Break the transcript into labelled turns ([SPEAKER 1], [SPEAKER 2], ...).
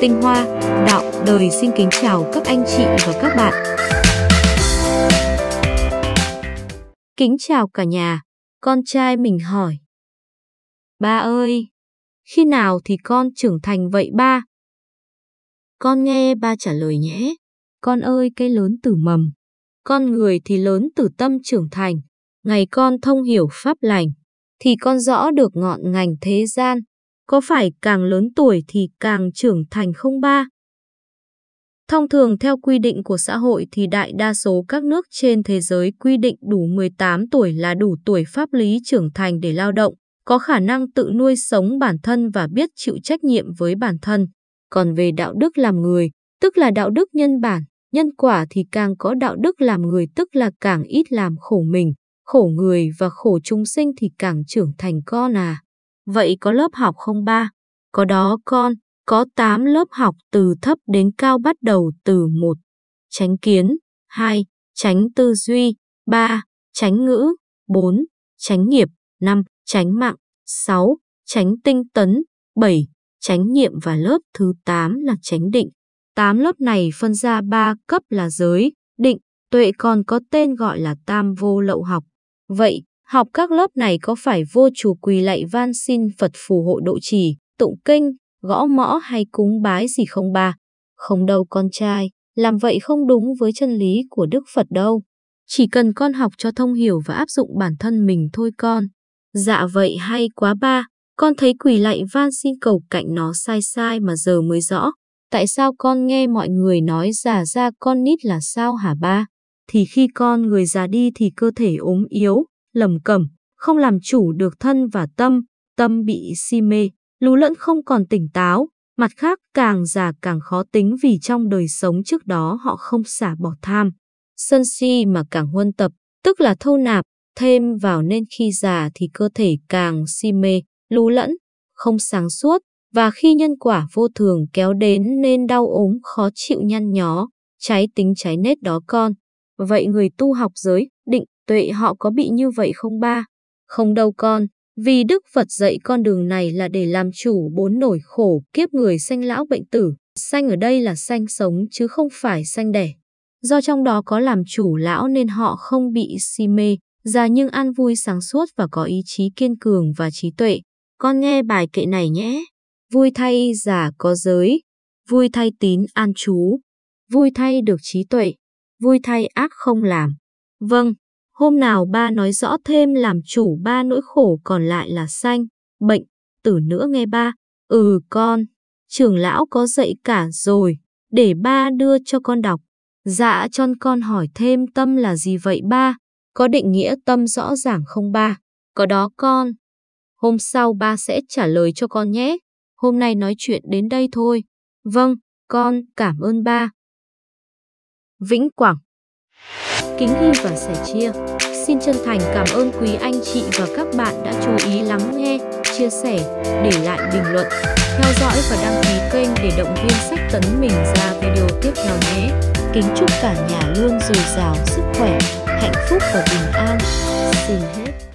[SPEAKER 1] Tinh Hoa, Đạo, Đời xin kính chào các anh chị và các bạn. Kính chào cả nhà, con trai mình hỏi. Ba ơi, khi nào thì con trưởng thành vậy ba? Con nghe ba trả lời nhé, con ơi cây lớn từ mầm, con người thì lớn từ tâm trưởng thành, ngày con thông hiểu pháp lành, thì con rõ được ngọn ngành thế gian, có phải càng lớn tuổi thì càng trưởng thành không ba? Thông thường theo quy định của xã hội thì đại đa số các nước trên thế giới quy định đủ 18 tuổi là đủ tuổi pháp lý trưởng thành để lao động, có khả năng tự nuôi sống bản thân và biết chịu trách nhiệm với bản thân. Còn về đạo đức làm người, tức là đạo đức nhân bản, nhân quả thì càng có đạo đức làm người tức là càng ít làm khổ mình, khổ người và khổ chúng sinh thì càng trưởng thành con à. Vậy có lớp học không ba? Có đó con, có 8 lớp học từ thấp đến cao bắt đầu từ 1. Tránh kiến 2. Tránh tư duy 3. Tránh ngữ 4. Tránh nghiệp 5. Tránh mạng 6. Tránh tinh tấn 7. Tránh nhiệm và lớp thứ 8 là tránh định. 8 lớp này phân ra 3 cấp là giới, định, tuệ còn có tên gọi là tam vô lậu học. Vậy, Học các lớp này có phải vô chủ quỳ lạy van xin Phật phù hộ độ trì, tụng kinh, gõ mõ hay cúng bái gì không ba? Không đâu con trai, làm vậy không đúng với chân lý của Đức Phật đâu. Chỉ cần con học cho thông hiểu và áp dụng bản thân mình thôi con. Dạ vậy hay quá ba, con thấy quỳ lạy van xin cầu cạnh nó sai sai mà giờ mới rõ. Tại sao con nghe mọi người nói già ra con nít là sao hả ba? Thì khi con người già đi thì cơ thể ốm yếu, lầm cẩm, không làm chủ được thân và tâm, tâm bị si mê, lú lẫn không còn tỉnh táo, mặt khác càng già càng khó tính vì trong đời sống trước đó họ không xả bỏ tham. Sân si mà càng huân tập, tức là thâu nạp, thêm vào nên khi già thì cơ thể càng si mê, lú lẫn, không sáng suốt, và khi nhân quả vô thường kéo đến nên đau ốm khó chịu nhăn nhó, trái tính trái nết đó con. Vậy người tu học giới định tuệ họ có bị như vậy không ba? Không đâu con, vì Đức Phật dạy con đường này là để làm chủ bốn nổi khổ kiếp người sanh lão bệnh tử. Sanh ở đây là sanh sống chứ không phải sanh đẻ. Do trong đó có làm chủ lão nên họ không bị si mê, già nhưng an vui sáng suốt và có ý chí kiên cường và trí tuệ. Con nghe bài kệ này nhé. Vui thay giả có giới, vui thay tín an chú, vui thay được trí tuệ, vui thay ác không làm. Vâng, Hôm nào ba nói rõ thêm làm chủ ba nỗi khổ còn lại là sanh, bệnh, tử nữa nghe ba. Ừ con, trưởng lão có dạy cả rồi, để ba đưa cho con đọc. Dạ cho con hỏi thêm tâm là gì vậy ba? Có định nghĩa tâm rõ ràng không ba? Có đó con. Hôm sau ba sẽ trả lời cho con nhé. Hôm nay nói chuyện đến đây thôi. Vâng, con cảm ơn ba. Vĩnh Quảng kính ghi và sẻ chia. Xin chân thành cảm ơn quý anh chị và các bạn đã chú ý lắng nghe, chia sẻ, để lại bình luận, theo dõi và đăng ký kênh để động viên sách tấn mình ra video tiếp theo nhé. Kính chúc cả nhà luôn dồi dào sức khỏe, hạnh phúc và bình an. Xin hết.